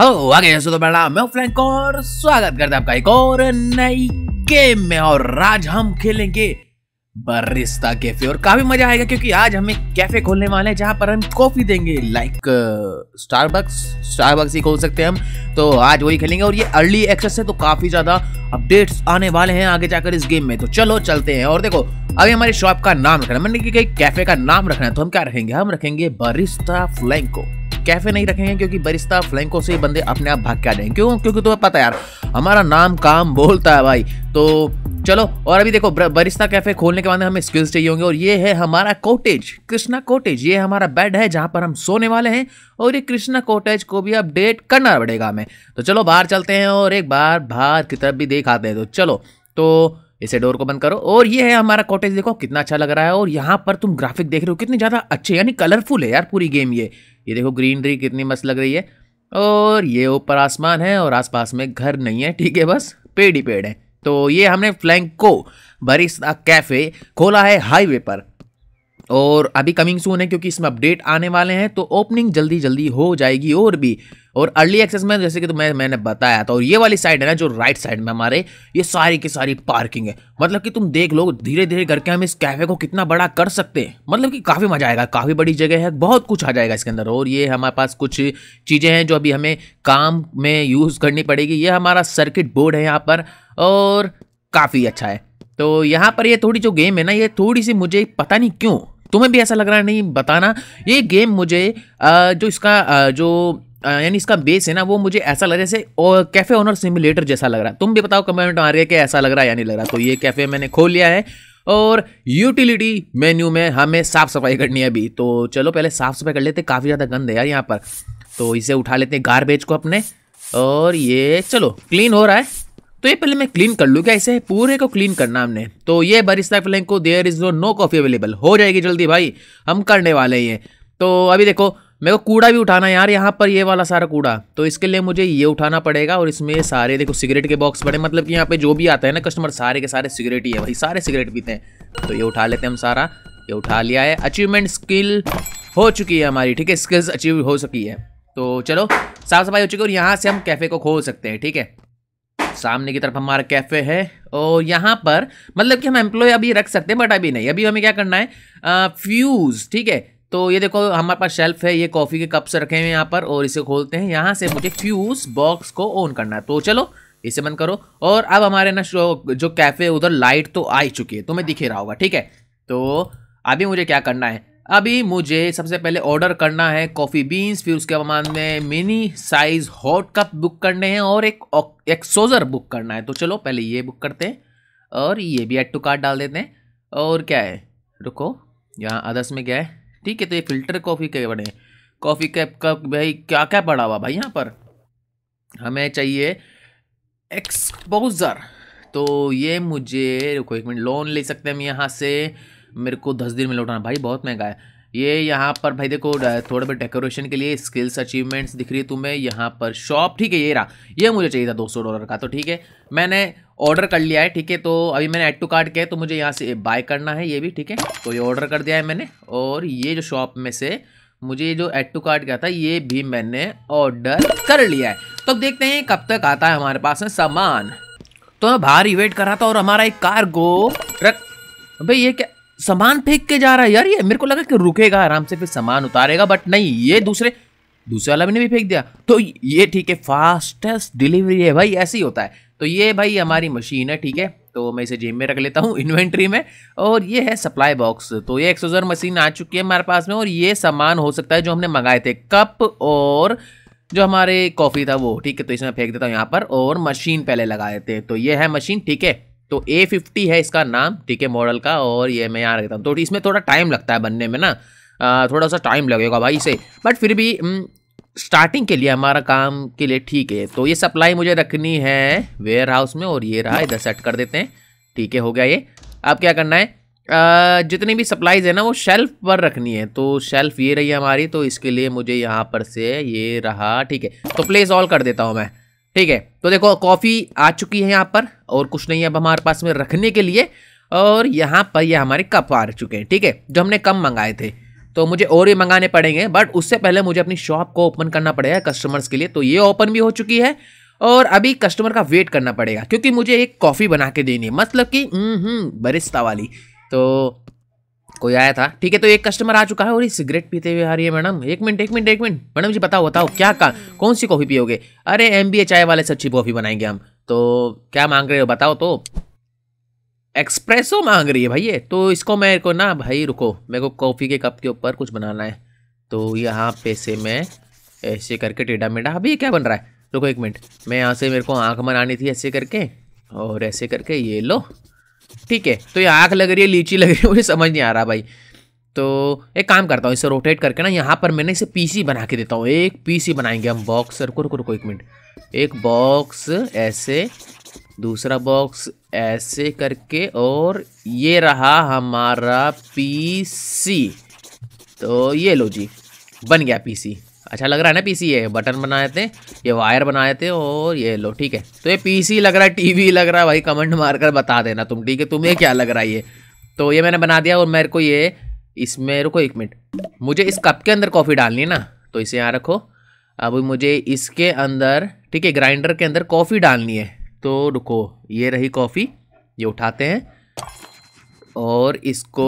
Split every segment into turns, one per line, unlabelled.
hello आ मैं flank और स्वागत करते आपका एक और नई गेम में और आज हम खेलेंगे बरिस्ता कैफे और काफी मजा आएगा क्योंकि आज हम एक कैफे खोलने वाले हैं जहां पर हम कॉफी देंगे लाइक स्टारबक्स स्टारबक्स ही खोल सकते हैं हम तो आज वही खेलेंगे और ये अर्ली एक्सेस है तो काफी ज्यादा अपडेट्स आने वाले हैं आगे जाकर इस गेम में तो चलो चलते हैं और देखो अभी हमारी शॉप का नाम रखना मैंने कि कैफे का नाम रखना है तो हम क्या रखेंगे हम रखेंगे बरिस्ता फ्लैंको कैफे नहीं रखेंगे क्योंकि बरिस्ता फ्लैंकों से बंदे अपने आप भाग के आ जाएंगे क्यों क्योंकि तुम्हें पता यार हमारा नाम काम बोलता है भाई तो चलो और अभी देखो बरिस्ता कैफे खोलने के बाद हमें स्किल्स चाहिए होंगे और ये है हमारा कोटेज कृष्णा कोटेज ये हमारा बेड है जहाँ पर हम सोने वाले हैं और ये कृष्णा कोटेज को भी अपडेट करना पड़ेगा हमें तो चलो बाहर चलते हैं और एक बार बाहर की तरफ भी देख आते हैं तो चलो तो इसे डोर को बंद करो और ये है हमारा कॉटेज देखो कितना अच्छा लग रहा है और यहाँ पर तुम ग्राफिक देख रहे हो कितने ज़्यादा अच्छे यानी कलरफुल है यार पूरी गेम ये ये देखो ग्रीनरी कितनी मस्त लग रही है और ये ऊपर आसमान है और आसपास में घर नहीं है ठीक है बस पेड़ ही पेड़ है तो ये हमने फ्लैंक को बरिस्ता कैफ़े खोला है हाईवे पर और अभी कमिंग सून है क्योंकि इसमें अपडेट आने वाले हैं तो ओपनिंग जल्दी जल्दी हो जाएगी और भी और अर्ली एक्सेस में जैसे कि तो मैं मैंने बताया था और ये वाली साइड है ना जो राइट साइड में हमारे ये सारी की सारी पार्किंग है मतलब कि तुम देख लो धीरे धीरे करके हम इस कैफ़े को कितना बड़ा कर सकते हैं मतलब कि काफ़ी मज़ा आएगा काफ़ी बड़ी जगह है बहुत कुछ आ जाएगा इसके अंदर और ये हमारे पास कुछ चीज़ें हैं जो अभी हमें काम में यूज़ करनी पड़ेगी ये हमारा सर्किट बोर्ड है यहाँ पर और काफ़ी अच्छा है तो यहाँ पर ये थोड़ी जो गेम है ना ये थोड़ी सी मुझे पता नहीं क्यों तुम्हें भी ऐसा लग रहा है नहीं बताना ये गेम मुझे जो इसका जो यानी इसका बेस है ना वो मुझे ऐसा लग रहा है जैसे कैफ़े ओनर सिमुलेटर जैसा लग रहा है तुम भी बताओ कमेंट मार के कि ऐसा लग रहा है या नहीं लग रहा तो ये कैफ़े मैंने खोल लिया है और यूटिलिटी मेन्यू में हमें साफ़ सफाई करनी है अभी तो चलो पहले साफ़ सफाई कर लेते काफ़ी ज़्यादा गंद है यार यहाँ पर तो इसे उठा लेते हैं गारबेज को अपने और ये चलो क्लीन हो रहा है तो ये पहले मैं क्लीन कर लूँ क्या इसे पूरे को क्लीन करना हमने तो ये बरिस्ता फ्लैंक को there is no no coffee available हो जाएगी जल्दी भाई हम करने वाले हैं ये तो अभी देखो मेरे को कूड़ा भी उठाना है यार यहाँ पर ये वाला सारा कूड़ा तो इसके लिए मुझे ये उठाना पड़ेगा और इसमें सारे देखो सिगरेट के बॉक्स पड़े मतलब कि यहाँ पे जो भी आता है ना कस्टमर सारे के सारे सिगरेट ही है भाई सारे सिगरेट पीते हैं तो ये उठा लेते हैं हम सारा ये उठा लिया है अचीवमेंट स्किल हो चुकी है हमारी ठीक है स्किल्स अचीव हो चुकी है तो चलो साफ सफाई हो चुकी है और यहाँ से हम कैफ़े को खोल सकते हैं ठीक है सामने की तरफ हमारा कैफ़े है और यहाँ पर मतलब कि हम एम्प्लॉय अभी रख सकते हैं बट अभी नहीं अभी हमें क्या करना है फ्यूज़ ठीक है तो ये देखो हमारे पास शेल्फ है ये कॉफ़ी के कप्स रखे हुए हैं यहाँ पर और इसे खोलते हैं यहाँ से मुझे फ्यूज़ बॉक्स को ऑन करना है तो चलो इसे बंद करो और अब हमारे ना जो कैफ़े उधर लाइट तो आ ही चुकी है तुम्हें दिखे रहा होगा ठीक है तो अभी मुझे क्या करना है अभी मुझे सबसे पहले ऑर्डर करना है कॉफ़ी बीन्स फिर उसके बाद में mini size hot cup book करने हैं और एक एक्सोज़र बुक करना है तो चलो पहले ये बुक करते हैं और ये भी एड टू कार्ड डाल देते हैं और क्या है रुको यहाँ अदर्स में क्या है ठीक है तो ये फ़िल्टर कॉफ़ी के बने कॉफ़ी कैप का भाई क्या क्या पड़ा हुआ भाई यहाँ पर हमें चाहिए एक्सपोज़र तो ये मुझे रुको एक मिनट लोन ले सकते हैं हम यहाँ से मेरे को दस दिन में लौटाना भाई बहुत महंगा है ये यहाँ पर भाई देखो थोड़े बहुत डेकोरेशन के लिए स्किल्स अचीवमेंट्स दिख रही है तुम्हें यहाँ पर शॉप ठीक है ये रहा ये मुझे चाहिए था 200 डॉलर का तो ठीक है मैंने ऑर्डर कर लिया है ठीक है तो अभी मैंने एड टू कार्ड किया है तो मुझे यहाँ से बाय करना है ये भी ठीक है तो ये ऑर्डर कर दिया है मैंने और ये जो शॉप में से मुझे जो एड टू कार्ड किया था ये भी मैंने ऑर्डर कर लिया है तो अब देखते हैं कब तक आता है हमारे पास में सामान तो मैं बाहर वेट कर रहा था और हमारा एक कार गो ट्रक भाई ये क्या सामान फेंक के जा रहा है यार ये मेरे को लगा कि रुकेगा आराम से फिर सामान उतारेगा बट नहीं ये दूसरे दूसरे वाला ने भी फेंक दिया तो ये ठीक है फास्टेस्ट डिलीवरी है भाई ऐसे ही होता है तो ये भाई हमारी मशीन है ठीक है तो मैं इसे जेब में रख लेता हूँ इन्वेंट्री में और ये है सप्लाई बॉक्स तो ये एक्सोजर मशीन आ चुकी है हमारे पास में और ये सामान हो सकता है जो हमने मंगाए थे कप और जो हमारे कॉफ़ी था वो ठीक है तो इसमें फेंक देता हूँ यहाँ पर और मशीन पहले लगा देते हैं तो ये है मशीन ठीक है तो ए फिफ्टी है इसका नाम ठीक है मॉडल का और ये मैं यहाँ रखता हूँ तो इसमें थोड़ा टाइम लगता है बनने में ना थोड़ा सा टाइम लगेगा भाई से बट फिर भी स्टार्टिंग के लिए हमारा काम के लिए ठीक है तो ये सप्लाई मुझे रखनी है वेयर हाउस में और ये रहा इधर सेट कर देते हैं ठीक है हो गया ये अब क्या करना है जितनी भी सप्लाईज है ना वो शेल्फ पर रखनी है तो शेल्फ ये रही है हमारी तो इसके लिए मुझे यहाँ पर से ये रहा ठीक है तो प्लेस ऑल कर देता हूँ मैं ठीक है तो देखो कॉफ़ी आ चुकी है यहाँ पर और कुछ नहीं है अब हमारे पास में रखने के लिए और यहाँ पर ये यह हमारे कप आ चुके हैं ठीक है जो हमने कम मंगाए थे तो मुझे और ही मंगाने पड़ेंगे बट उससे पहले मुझे अपनी शॉप को ओपन करना पड़ेगा कस्टमर्स के लिए तो ये ओपन भी हो चुकी है और अभी कस्टमर का वेट करना पड़ेगा क्योंकि मुझे एक कॉफ़ी बना के देनी है मतलब कि बरिस्ता हम्म, हम्म, वाली तो कोई आया था ठीक है तो एक कस्टमर आ चुका है और ये सिगरेट पीते हुए आ रही है मैडम एक मिनट एक मिनट एक मिनट मैडम जी बताओ बताओ क्या का कौन सी कॉफ़ी पियोगे अरे एम चाय वाले से अच्छी कॉफ़ी बनाएंगे हम तो क्या मांग रहे हो बताओ तो एक्सप्रेसो मांग रही है भाई ये तो इसको मेरे को ना भाई रुको मेरे को कॉफ़ी के कप के ऊपर कुछ बनाना है तो यहाँ पे से मैं ऐसे करके टेढ़ा मेढ़ा अभी ये क्या बन रहा है रुको एक मिनट मैं यहाँ से मेरे को आँख बनानी थी ऐसे करके और ऐसे करके ये लो ठीक है तो ये आँख लग रही है लीची लग रही है मुझे समझ नहीं आ रहा भाई तो एक काम करता हूँ इसे रोटेट करके ना यहाँ पर मैंने इसे पीसी बना के देता हूँ एक पीसी बनाएंगे हम बॉक्स रुको रुको रुको एक मिनट एक बॉक्स ऐसे दूसरा बॉक्स ऐसे करके और ये रहा हमारा पीसी तो ये लो जी बन गया पीसी अच्छा लग रहा है ना पीसी ये बटन बनाए थे ये वायर बनाए थे और ये लो ठीक है तो ये पीसी लग रहा है टीवी लग रहा है भाई कमेंट मार कर बता देना तुम ठीक है तुम्हें क्या लग रहा है ये तो ये मैंने बना दिया और मेरे को ये इसमें रुको एक मिनट मुझे इस कप के अंदर कॉफ़ी डालनी है ना तो इसे यहाँ रखो अब मुझे इसके अंदर ठीक है ग्राइंडर के अंदर कॉफ़ी डालनी है तो रुको ये रही कॉफ़ी ये उठाते हैं और इसको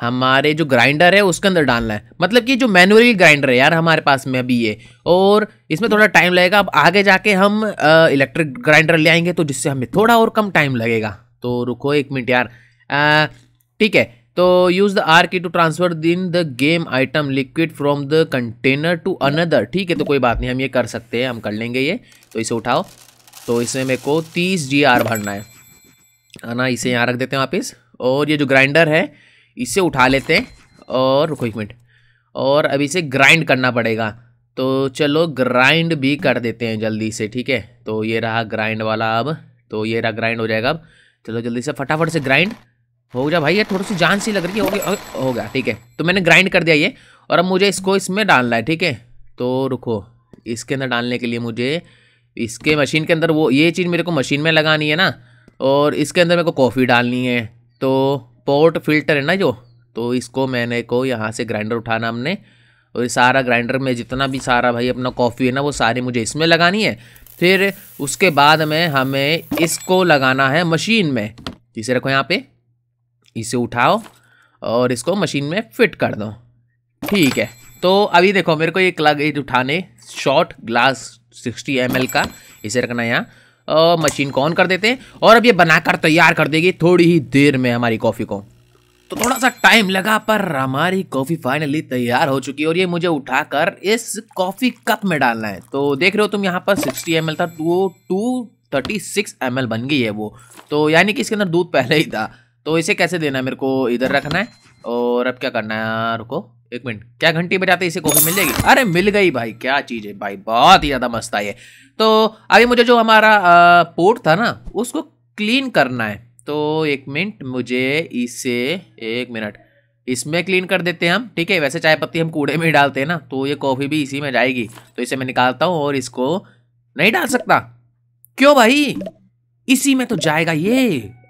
हमारे जो ग्राइंडर है उसके अंदर डालना है मतलब कि जो मैनुअली ग्राइंडर है यार हमारे पास में अभी ये और इसमें थोड़ा टाइम लगेगा अब आगे जाके हम इलेक्ट्रिक ग्राइंडर ले आएंगे तो जिससे हमें थोड़ा और कम टाइम लगेगा तो रुको एक मिनट यार ठीक है तो use the R key to transfer then the game item liquid from the container to another ठीक है तो कोई बात नहीं हम ये कर सकते हैं हम कर लेंगे ये तो इसे उठाओ तो इसमें मेरे को तीस जी आर भरना है ना इसे यहाँ रख देते हैं वापिस और ये जो ग्राइंडर है इसे उठा लेते हैं और रुको एक मिनट और अभी इसे ग्राइंड करना पड़ेगा तो चलो ग्राइंड भी कर देते हैं जल्दी से ठीक है तो ये रहा ग्राइंड वाला अब तो ये रहा ग्राइंड हो जाएगा अब चलो जल्दी से फटाफट से ग्राइंड हो जा भाई ये थोड़ी सी जान सी लग रही है हो गया हो गया ठीक है तो मैंने ग्राइंड कर दिया ये और अब मुझे इसको इसमें डालना है ठीक है तो रुको इसके अंदर डालने के लिए मुझे इसके मशीन के अंदर वो ये चीज़ मेरे को मशीन में लगानी है ना और इसके अंदर मेरे को कॉफ़ी डालनी है तो पोर्ट फिल्टर है ना जो तो इसको मैंने को यहाँ से ग्राइंडर उठाना हमने और सारा ग्राइंडर में जितना भी सारा भाई अपना कॉफ़ी है ना वो सारी मुझे इसमें लगानी है फिर उसके बाद में हमें इसको लगाना है मशीन में जिसे रखो यहाँ पे इसे उठाओ और इसको मशीन में फिट कर दो ठीक है तो अभी देखो मेरे को एक लग उठाने शॉर्ट ग्लास सिक्सटी एम का इसे रखना यहाँ मशीन को ऑन कर देते हैं और अब ये बनाकर तैयार कर देगी थोड़ी ही देर में हमारी कॉफ़ी को तो थोड़ा सा टाइम लगा पर हमारी कॉफ़ी फाइनली तैयार हो चुकी है और ये मुझे उठाकर इस कॉफ़ी कप में डालना है तो देख रहे हो तुम यहाँ पर सिक्सटी एम था वो टू थर्टी सिक्स एम बन गई है वो तो यानी कि इसके अंदर दूध पहले ही था तो इसे कैसे देना है मेरे को इधर रखना है और अब क्या करना है रुको एक मिनट क्या घंटी बजाते इसे कॉफ़ी मिल जाएगी अरे मिल गई भाई क्या चीज़ है भाई बहुत ही ज़्यादा मस्त आई है तो अभी मुझे जो हमारा पोर्ट था ना उसको क्लीन करना है तो एक मिनट मुझे इसे एक मिनट इसमें क्लीन कर देते हैं हम ठीक है वैसे चाय पत्ती हम कूड़े में ही डालते हैं ना तो ये कॉफ़ी भी इसी में जाएगी तो इसे मैं निकालता हूँ और इसको नहीं डाल सकता क्यों भाई इसी में तो जाएगा ये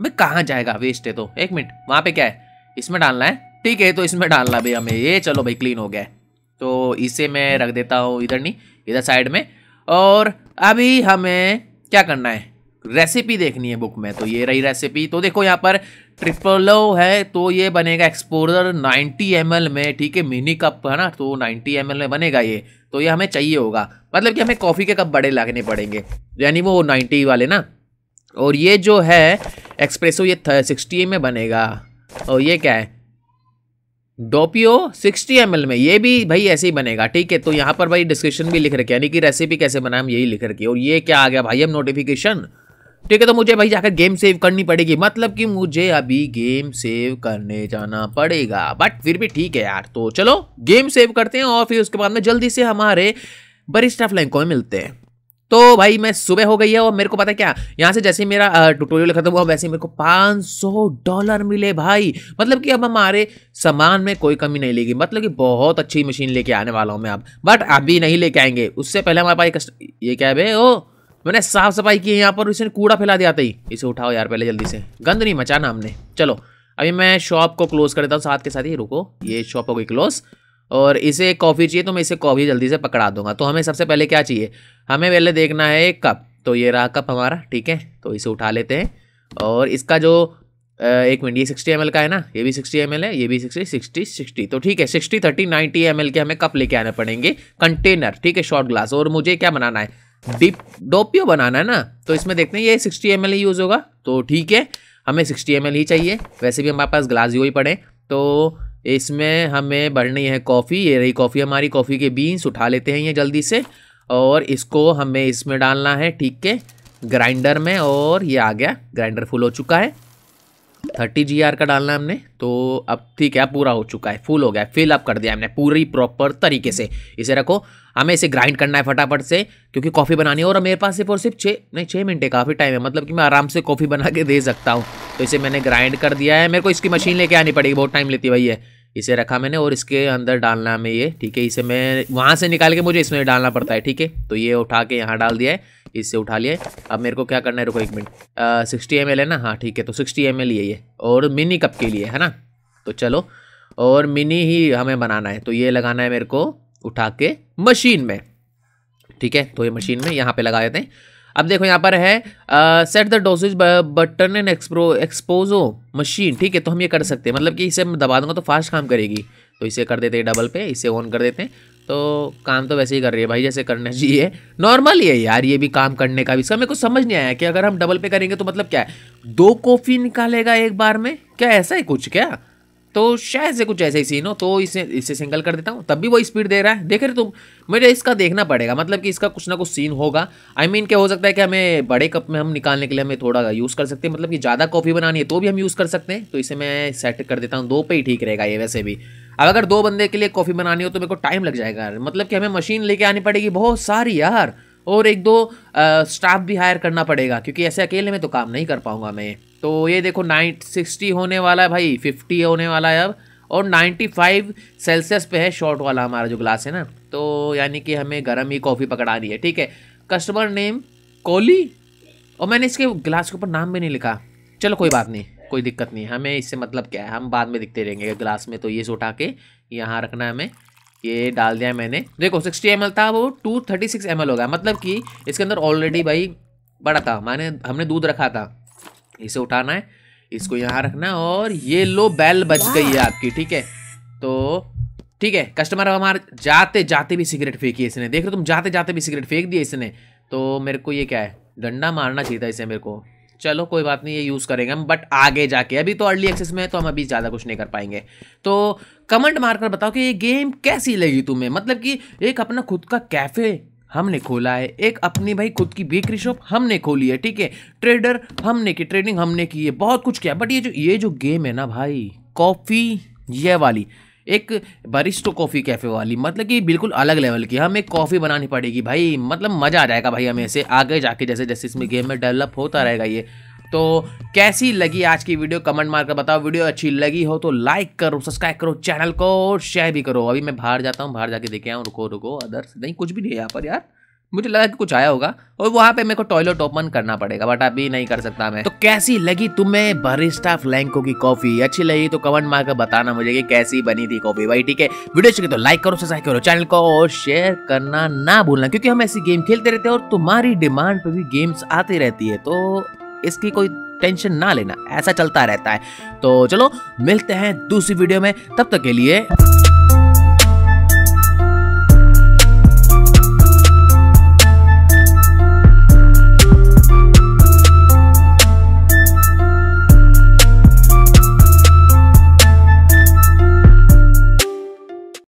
मैं कहाँ जाएगा वेस्ट है तो एक मिनट वहाँ पे क्या है इसमें डालना है ठीक है तो इसमें डालना भाई हमें ये चलो भाई क्लीन हो गया तो इसे मैं रख देता हूँ इधर नहीं इधर साइड में और अभी हमें क्या करना है रेसिपी देखनी है बुक में तो ये रही रेसिपी तो देखो यहाँ पर ट्रिपलो है तो ये बनेगा एक्सपोजर 90 एम में ठीक है मिनी कप है ना तो 90 एम में बनेगा ये तो ये हमें चाहिए होगा मतलब कि हमें कॉफ़ी के कप बड़े लगने पड़ेंगे यानी वो 90 वाले ना और ये जो है एक्सप्रेसो ये सिक्सटी में बनेगा और ये क्या है डोपियो 60 एम में ये भी भाई ऐसे ही बनेगा ठीक है तो यहाँ पर भाई डिस्क्रिप्शन भी लिख रखे यानी कि रेसिपी कैसे बनाए हम यही लिख रखी और ये क्या आ गया भाई हम नोटिफिकेशन ठीक है तो मुझे भाई जाकर गेम सेव करनी पड़ेगी मतलब कि मुझे अभी गेम सेव करने जाना पड़ेगा बट फिर भी ठीक है यार तो चलो गेम सेव करते हैं और फिर उसके बाद में जल्दी से हमारे बरिस्टा फ्लैंको में मिलते हैं तो भाई मैं सुबह हो गई है और मेरे को पता है क्या यहाँ से जैसे मेरा ट्यूटोरियल खत्म हुआ वैसे मेरे को 500 डॉलर मिले भाई मतलब कि अब हमारे सामान में कोई कमी नहीं लेगी मतलब कि बहुत अच्छी मशीन लेके आने वाला हूँ मैं अब बट अभी नहीं लेके आएंगे उससे पहले हमारे पास ये क्या है ओ मैंने साफ सफाई की है यहाँ पर इसने कूड़ा फैला दिया था इसे उठाओ यार पहले जल्दी से गंद नहीं मचाना हमने चलो अभी मैं शॉप को क्लोज कर देता हूँ साथ के साथ ही रुको ये शॉप हो गई क्लोज और इसे कॉफ़ी चाहिए तो मैं इसे कॉफ़ी जल्दी से पकड़ा दूंगा तो हमें सबसे पहले क्या चाहिए हमें पहले देखना है एक कप तो ये रहा कप हमारा ठीक है तो इसे उठा लेते हैं और इसका जो एक मिनट ये सिक्सटी एम का है ना ये भी सिक्सटी एम है ये भी सिक्सटी सिक्सटी सिक्सटी तो ठीक है सिक्सटी थर्टी नाइन्टी एम के हमें कप लेके आने पड़ेंगे कंटेनर ठीक है शॉर्ट ग्लास और मुझे क्या बनाना है डिप डोपियो बनाना है ना तो इसमें देखते हैं ये सिक्सटी एम ही यूज़ होगा तो ठीक है हमें सिक्सटी एम ही चाहिए वैसे भी हमारे पास ग्लास ही पड़े तो इसमें हमें बढ़नी है कॉफ़ी ये रही कॉफ़ी हमारी कॉफ़ी के बीन्स उठा लेते हैं ये जल्दी से और इसको हमें इसमें डालना है ठीक के ग्राइंडर में और ये आ गया ग्राइंडर फुल हो चुका है थर्टी जी आर का डालना है हमने तो अब ठीक है पूरा हो चुका है फुल हो गया फिल अप कर दिया हमने पूरी प्रॉपर तरीके से इसे रखो हमें इसे ग्राइंड करना है फटाफट से क्योंकि कॉफ़ी बनानी है और मेरे पास सिर्फ और सिर्फ छः नहीं छः मिनट काफ़ी टाइम है मतलब कि मैं आराम से कॉफ़ी बना के दे सकता हूँ तो इसे मैंने ग्राइंड कर दिया है मेरे को इसकी मशीन लेके आनी पड़ेगी बहुत टाइम लेती है भाई है इसे रखा मैंने और इसके अंदर डालना है ये ठीक है इसे मैं वहाँ से निकाल के मुझे इसमें डालना पड़ता है ठीक है तो ये उठा के यहाँ डाल दिया है इससे उठा लिया अब मेरे को क्या करना है रुको एक मिनट सिक्सटी एम है ना हाँ ठीक है तो सिक्सटी एम एल ये और मिनी कप के लिए है ना तो चलो और मिनी ही हमें बनाना है तो ये लगाना है मेरे को उठा के मशीन में ठीक है तो ये मशीन में यहाँ पे लगा देते हैं अब देखो यहाँ पर है set the dosage button and एक्सप्रो एक्सपोजो मशीन ठीक है तो हम ये कर सकते हैं मतलब कि इसे दबा दूंगा तो फास्ट काम करेगी तो इसे कर देते हैं डबल पे इसे ऑन कर देते हैं तो काम तो वैसे ही कर रही है भाई जैसे करना चाहिए नॉर्मल ही है यार ये भी काम करने का भी इसका मेरे को समझ नहीं आया कि अगर हम डबल पे करेंगे तो मतलब क्या है दो कॉफ़ी निकालेगा एक बार में क्या ऐसा है कुछ क्या तो शायद से कुछ ऐसे ही सीन हो तो इसे इसे सिंगल कर देता हूँ तब भी वो स्पीड दे रहा है देख रहे तुम मुझे इसका देखना पड़ेगा मतलब कि इसका कुछ ना कुछ सीन होगा आई I मीन mean, क्या हो सकता है कि हमें बड़े कप में हम निकालने के लिए हमें थोड़ा यूज़ कर सकते हैं मतलब कि ज़्यादा कॉफ़ी बनानी है तो भी हम यूज़ कर सकते हैं तो इसे मैं सेट कर देता हूँ दो पे ही ठीक रहेगा ये वैसे भी अब अगर दो बंदे के लिए कॉफ़ी बनानी हो तो मेरे को टाइम लग जाएगा यार मतलब कि हमें मशीन लेके आनी पड़ेगी बहुत सारी यार और एक दो स्टाफ भी हायर करना पड़ेगा क्योंकि ऐसे अकेले में तो काम नहीं कर पाऊँगा मैं तो ये देखो नाइन सिक्सटी होने वाला है भाई फिफ्टी होने वाला है अब और नाइन्टी फाइव सेल्सियस पे है शॉर्ट वाला हमारा जो ग्लास है ना तो यानी कि हमें गर्म ही कॉफ़ी पकड़ानी है ठीक है कस्टमर नेम कोली और मैंने इसके ग्लास के ऊपर नाम भी नहीं लिखा चलो कोई बात नहीं कोई दिक्कत नहीं हमें इससे मतलब क्या है हम बाद में दिखते रहेंगे ग्लास में तो ये उठा के यहाँ रखना है हमें ये डाल दिया मैंने देखो सिक्सटी एम था वो टू थर्टी हो गया मतलब कि इसके अंदर ऑलरेडी भाई बड़ा था माने हमने दूध रखा था इसे उठाना है इसको यहाँ रखना और ये लो बैल बच गई है आपकी ठीक है तो ठीक है कस्टमर अब हमारे जाते जाते भी सिगरेट फेंकी इसने देख रहे तुम जाते जाते भी सिगरेट फेंक दिए इसने तो मेरे को ये क्या है डंडा मारना चाहिए था इसे मेरे को चलो कोई बात नहीं ये यूज़ करेंगे हम बट आगे जाके अभी तो अर्ली एक्सेस में है तो हम अभी ज़्यादा कुछ नहीं कर पाएंगे तो कमेंट मारकर बताओ कि ये गेम कैसी लगी तुम्हें मतलब कि एक अपना खुद का कैफ़े हमने खोला है एक अपनी भाई खुद की बेकरी शॉप हमने खोली है ठीक है ट्रेडर हमने की ट्रेडिंग हमने की है बहुत कुछ किया बट ये जो ये जो गेम है ना भाई कॉफ़ी ये वाली एक बरिस्टो कॉफ़ी कैफ़े वाली मतलब कि बिल्कुल अलग लेवल की हमें कॉफ़ी बनानी पड़ेगी भाई मतलब मज़ा आ जाएगा भाई हमें ऐसे आगे जाके जैसे जैसे इसमें गेम में डेवलप होता रहेगा ये तो कैसी लगी आज की वीडियो कमेंट मारकर बताओ वीडियो अच्छी लगी हो तो लाइक करो सब्सक्राइब करो चैनल को और शेयर भी करो अभी मैं बाहर जाता हूँ बाहर जाके देखे आऊँ रुको रुको अदर्स नहीं कुछ भी नहीं है यहाँ पर यार मुझे लगा कि कुछ आया होगा और वहाँ पे मेरे को टॉयलेट ओपन करना पड़ेगा बट अभी नहीं कर सकता मैं तो कैसी लगी तुम्हें बरिस्टा फ्लैंको की कॉफी अच्छी लगी तो कमेंट मार कर बताना मुझे कि कैसी बनी थी कॉफी भाई ठीक है वीडियो चाहिए तो लाइक करो सब्सक्राइब करो चैनल को और शेयर करना ना भूलना क्योंकि हम ऐसी गेम खेलते रहते हैं और तुम्हारी डिमांड पर भी गेम्स आती रहती है तो इसकी कोई टेंशन ना लेना ऐसा चलता रहता है तो चलो मिलते हैं दूसरी वीडियो में तब तक के लिए